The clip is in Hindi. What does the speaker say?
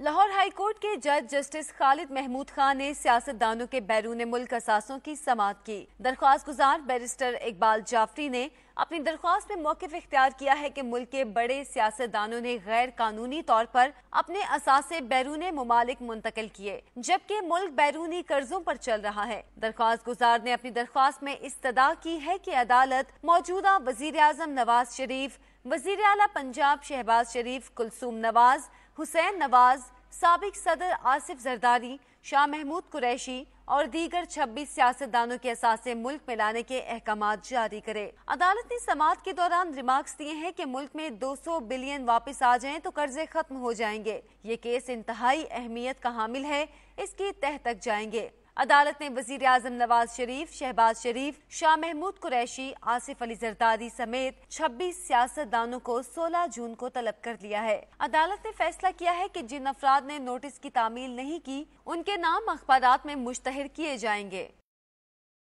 लाहौर हाईकोर्ट के जज जस्टिस खालिद महमूद खान ने सियासतदानों के बैरून मुल्क असासों की समात की दरख्वास्त गुजार बैरिस्टर इकबाल जाफरी ने अपनी दरख्वास्त में मौकफ इख्तियार किया है कि मुल्क के बड़े सियासतदानों ने गैर कानूनी तौर पर अपने असासे बैरून ममालिक मुंतकिल किए जबकि मुल्क बैरूनी कर्जों पर चल रहा है दरख्वास्त गुजार ने अपनी दरख्वास्त में इस्तदा की है कि अदालत मौजूदा वजीर अजम नवाज शरीफ वजीर अला पंजाब शहबाज शरीफ कुलसूम नवाज हुसैन नवाज सबक सदर आसिफ जरदारी शाह महमूद कुरैशी और दीगर 26 सियासतदानों के असासे मुल्क में लाने के अहकाम जारी करे अदालत ने समात के दौरान रिमार्क्स दिए हैं कि मुल्क में 200 बिलियन वापस आ जाएं तो कर्जे खत्म हो जाएंगे ये केस इंतहाई अहमियत का हामिल है इसकी तह तक जाएंगे अदालत ने वजीर आजम नवाज शरीफ शहबाज शरीफ शाह महमूद कुरैशी आसिफ अली जरदारी समेत 26 सियासतदानों को 16 जून को तलब कर लिया है अदालत ने फैसला किया है कि जिन अफराद ने नोटिस की तामील नहीं की उनके नाम अखबार में मुश्तहर किए जाएंगे